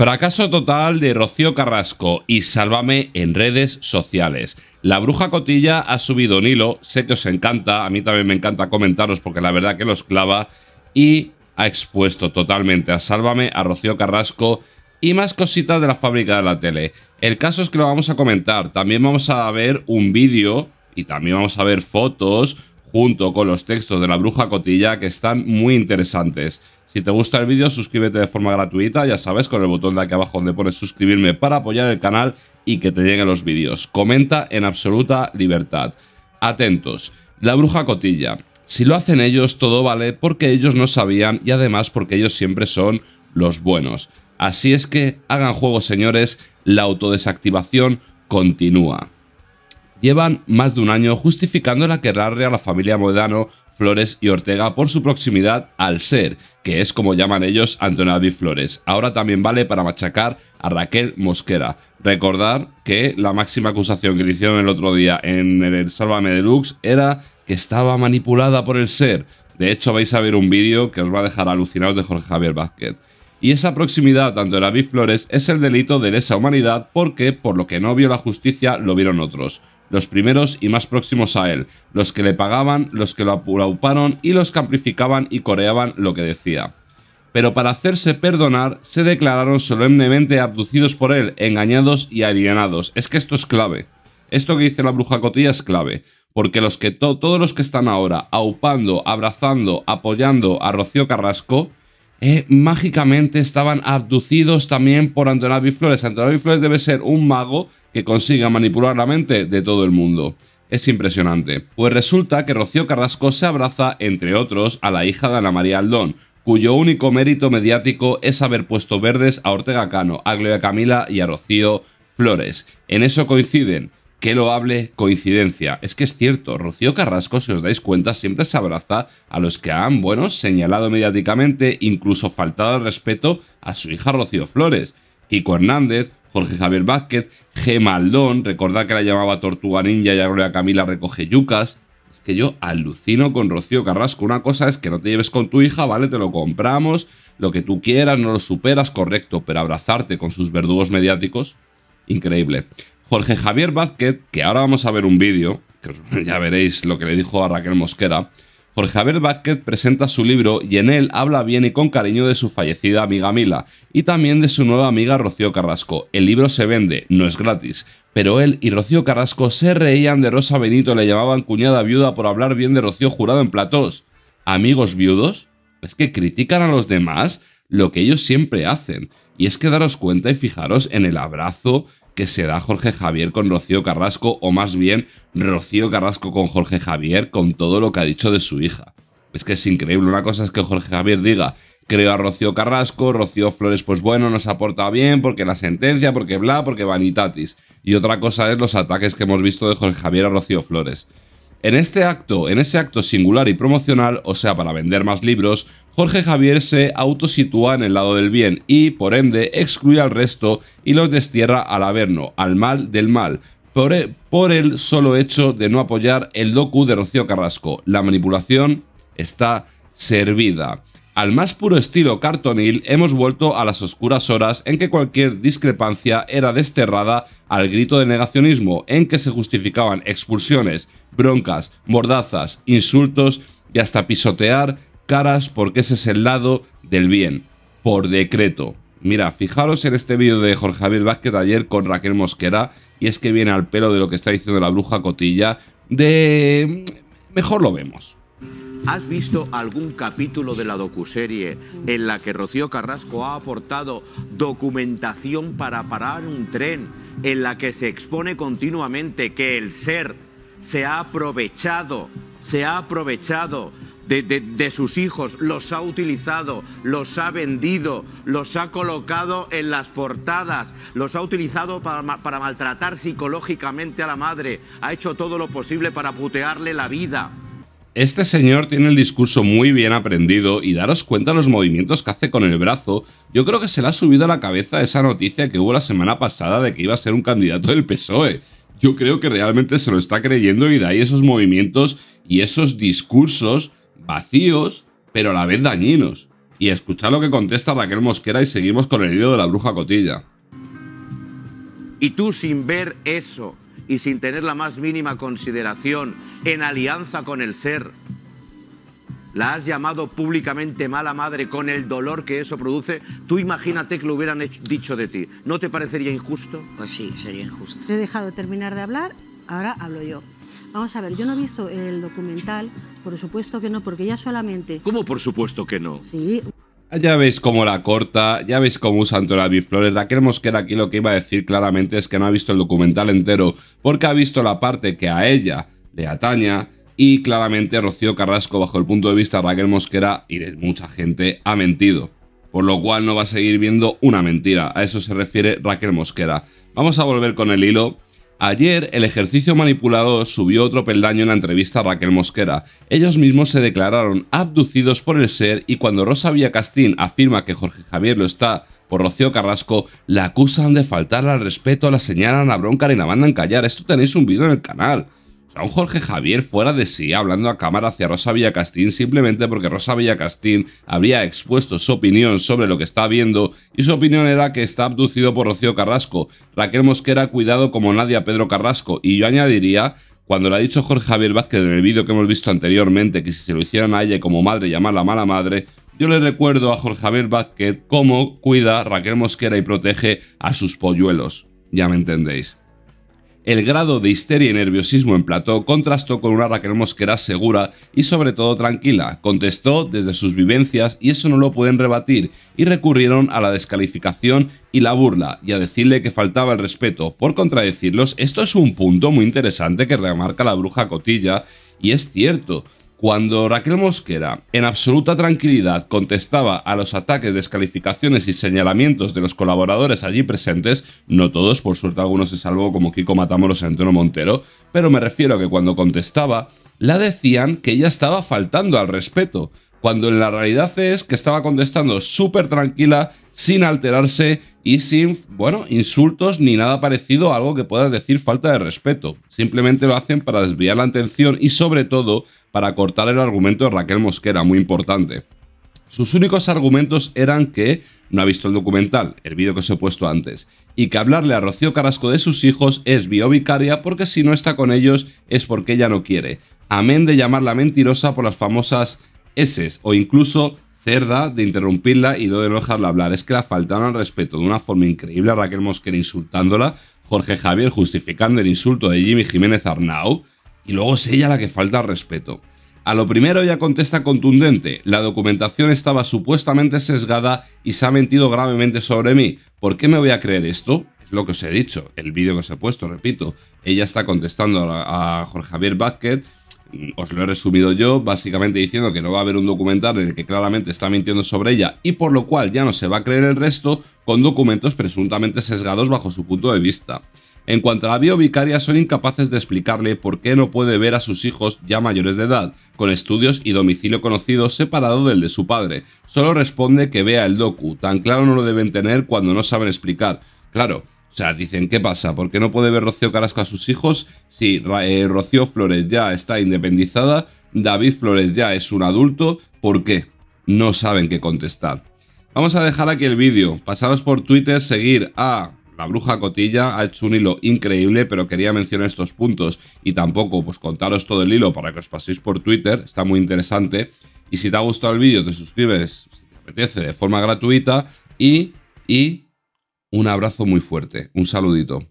Fracaso total de Rocío Carrasco y sálvame en redes sociales. La bruja cotilla ha subido un hilo, sé que os encanta, a mí también me encanta comentaros porque la verdad que los clava y ha expuesto totalmente a sálvame, a Rocío Carrasco y más cositas de la fábrica de la tele. El caso es que lo vamos a comentar, también vamos a ver un vídeo y también vamos a ver fotos junto con los textos de la bruja cotilla que están muy interesantes. Si te gusta el vídeo, suscríbete de forma gratuita, ya sabes, con el botón de aquí abajo donde pones suscribirme para apoyar el canal y que te lleguen los vídeos. Comenta en absoluta libertad. Atentos. La bruja cotilla. Si lo hacen ellos, todo vale porque ellos no sabían y además porque ellos siempre son los buenos. Así es que hagan juego, señores, la autodesactivación continúa llevan más de un año justificando la querrarle a la familia Modano, Flores y Ortega por su proximidad al SER, que es como llaman ellos Antonio Antonavi Flores. Ahora también vale para machacar a Raquel Mosquera. Recordar que la máxima acusación que le hicieron el otro día en el Sálvame Deluxe era que estaba manipulada por el SER. De hecho, vais a ver un vídeo que os va a dejar alucinados de Jorge Javier Vázquez y esa proximidad tanto de David Flores es el delito de lesa humanidad porque, por lo que no vio la justicia, lo vieron otros, los primeros y más próximos a él, los que le pagaban, los que lo apurauparon y los que amplificaban y coreaban lo que decía. Pero para hacerse perdonar, se declararon solemnemente abducidos por él, engañados y alienados. Es que esto es clave. Esto que dice la bruja cotilla es clave, porque los que todos los que están ahora aupando, abrazando, apoyando a Rocío Carrasco, eh, mágicamente estaban abducidos también por Antonavi Flores. Antonavi Flores debe ser un mago que consiga manipular la mente de todo el mundo. Es impresionante. Pues resulta que Rocío Carrasco se abraza, entre otros, a la hija de Ana María Aldón, cuyo único mérito mediático es haber puesto verdes a Ortega Cano, a Gloria Camila y a Rocío Flores. En eso coinciden lo hable coincidencia. Es que es cierto, Rocío Carrasco, si os dais cuenta, siempre se abraza a los que han, bueno, señalado mediáticamente, incluso faltado al respeto a su hija Rocío Flores. Kiko Hernández, Jorge Javier Vázquez, G. Maldón, recordad que la llamaba Tortuga Ninja y ahora Camila recoge yucas. Es que yo alucino con Rocío Carrasco. Una cosa es que no te lleves con tu hija, ¿vale? Te lo compramos, lo que tú quieras, no lo superas, correcto, pero abrazarte con sus verdugos mediáticos, increíble. Jorge Javier Vázquez, que ahora vamos a ver un vídeo, que ya veréis lo que le dijo a Raquel Mosquera, Jorge Javier Vázquez presenta su libro y en él habla bien y con cariño de su fallecida amiga Mila y también de su nueva amiga Rocío Carrasco. El libro se vende, no es gratis, pero él y Rocío Carrasco se reían de Rosa Benito, le llamaban cuñada viuda por hablar bien de Rocío Jurado en platós. ¿Amigos viudos? Es que critican a los demás lo que ellos siempre hacen. Y es que daros cuenta y fijaros en el abrazo, que se da Jorge Javier con Rocío Carrasco, o más bien Rocío Carrasco con Jorge Javier, con todo lo que ha dicho de su hija. Es que es increíble. Una cosa es que Jorge Javier diga, creo a Rocío Carrasco, Rocío Flores, pues bueno, nos ha portado bien, porque la sentencia, porque bla, porque vanitatis. Y otra cosa es los ataques que hemos visto de Jorge Javier a Rocío Flores. En este acto, en ese acto singular y promocional, o sea, para vender más libros, Jorge Javier se autositúa en el lado del bien y, por ende, excluye al resto y los destierra al Averno, al mal del mal, por el, por el solo hecho de no apoyar el docu de Rocío Carrasco. La manipulación está servida. Al más puro estilo cartonil hemos vuelto a las oscuras horas en que cualquier discrepancia era desterrada al grito de negacionismo en que se justificaban expulsiones, broncas, mordazas, insultos y hasta pisotear caras porque ese es el lado del bien, por decreto. Mira, fijaros en este vídeo de Jorge Javier Vázquez de ayer con Raquel Mosquera y es que viene al pelo de lo que está diciendo la bruja cotilla de... mejor lo vemos. ¿Has visto algún capítulo de la docuserie en la que Rocío Carrasco ha aportado documentación para parar un tren, en la que se expone continuamente que el ser se ha aprovechado, se ha aprovechado de, sus hijos, los ha utilizado, los ha vendido, los ha colocado en las portadas, los ha utilizado para, para maltratar psicológicamente a la madre, ha hecho todo lo posible para putearle la vida. Este señor tiene el discurso muy bien aprendido y daros cuenta los movimientos que hace con el brazo. Yo creo que se le ha subido a la cabeza esa noticia que hubo la semana pasada de que iba a ser un candidato del PSOE. Yo creo que realmente se lo está creyendo y de ahí esos movimientos y esos discursos vacíos, pero a la vez dañinos. Y escuchad lo que contesta Raquel Mosquera y seguimos con el hilo de la bruja cotilla. Y tú sin ver eso, y sin tener la más mínima consideración, en alianza con el ser. La has llamado públicamente mala madre con el dolor que eso produce. Tú imagínate que lo hubieran dicho de ti. ¿No te parecería injusto? Pues sí, sería injusto. Te he dejado terminar de hablar, ahora hablo yo. Vamos a ver, yo no he visto el documental, por supuesto que no, porque ya solamente... ¿Cómo por supuesto que no? Sí. Ya veis cómo la corta, ya veis cómo usan David Flores. Raquel Mosquera aquí lo que iba a decir claramente es que no ha visto el documental entero porque ha visto la parte que a ella le ataña y claramente Rocío Carrasco, bajo el punto de vista de Raquel Mosquera y de mucha gente, ha mentido. Por lo cual no va a seguir viendo una mentira. A eso se refiere Raquel Mosquera. Vamos a volver con el hilo Ayer el ejercicio manipulado subió otro peldaño en la entrevista a Raquel Mosquera. Ellos mismos se declararon abducidos por el ser y cuando Rosa Villacastín afirma que Jorge Javier lo está por Rocío Carrasco, la acusan de faltar al respeto, la señalan, a bronca y la mandan callar. Esto tenéis un vídeo en el canal. A un Jorge Javier fuera de sí, hablando a cámara hacia Rosa Villacastín, simplemente porque Rosa Villacastín habría expuesto su opinión sobre lo que está viendo, y su opinión era que está abducido por Rocío Carrasco. Raquel Mosquera ha cuidado como nadie a Pedro Carrasco, y yo añadiría cuando lo ha dicho Jorge Javier Vázquez en el vídeo que hemos visto anteriormente, que si se lo hicieran a ella como madre llamarla mala madre, yo le recuerdo a Jorge Javier Vázquez cómo cuida Raquel Mosquera y protege a sus polluelos. Ya me entendéis el grado de histeria y nerviosismo en plató contrastó con una Raquel Mosquera segura y sobre todo tranquila. Contestó desde sus vivencias y eso no lo pueden rebatir y recurrieron a la descalificación y la burla y a decirle que faltaba el respeto. Por contradecirlos, esto es un punto muy interesante que remarca la bruja Cotilla y es cierto. Cuando Raquel Mosquera, en absoluta tranquilidad, contestaba a los ataques, descalificaciones y señalamientos de los colaboradores allí presentes, no todos, por suerte algunos se salvó como Kiko Matamoros y Antonio Montero, pero me refiero a que cuando contestaba, la decían que ella estaba faltando al respeto, cuando en la realidad es que estaba contestando súper tranquila, sin alterarse y sin, bueno, insultos ni nada parecido a algo que puedas decir falta de respeto. Simplemente lo hacen para desviar la atención y sobre todo para cortar el argumento de Raquel Mosquera, muy importante. Sus únicos argumentos eran que no ha visto el documental, el vídeo que os he puesto antes, y que hablarle a Rocío Carrasco de sus hijos es biovicaria porque si no está con ellos es porque ella no quiere, amén de llamarla mentirosa por las famosas Eses, o incluso cerda de interrumpirla y no de no dejarla hablar. Es que la faltaron al respeto de una forma increíble a Raquel Mosquera insultándola, Jorge Javier justificando el insulto de Jimmy Jiménez Arnau y luego es ella la que falta al respeto. A lo primero ella contesta contundente, la documentación estaba supuestamente sesgada y se ha mentido gravemente sobre mí. ¿Por qué me voy a creer esto? Es lo que os he dicho, el vídeo que os he puesto, repito. Ella está contestando a, Jorge Javier Vázquez os lo he resumido yo, básicamente diciendo que no va a haber un documental en el que claramente está mintiendo sobre ella y por lo cual ya no se va a creer el resto con documentos presuntamente sesgados bajo su punto de vista. En cuanto a la biovicaria, son incapaces de explicarle por qué no puede ver a sus hijos ya mayores de edad, con estudios y domicilio conocido separado del de su padre. Solo responde que vea el docu, tan claro no lo deben tener cuando no saben explicar. Claro, o sea, dicen, ¿qué pasa? ¿Por qué no puede ver Rocío Carrasco a sus hijos? Si eh, Rocío Flores ya está independizada, David Flores ya es un adulto, ¿por qué? No saben qué contestar. Vamos a dejar aquí el vídeo. Pasaros por Twitter, seguir a la bruja cotilla ha hecho un hilo increíble, pero quería mencionar estos puntos y tampoco pues contaros todo el hilo para que os paséis por Twitter, está muy interesante. Y si te ha gustado el vídeo, te suscribes, si te apetece, de forma gratuita y, y un abrazo muy fuerte, un saludito.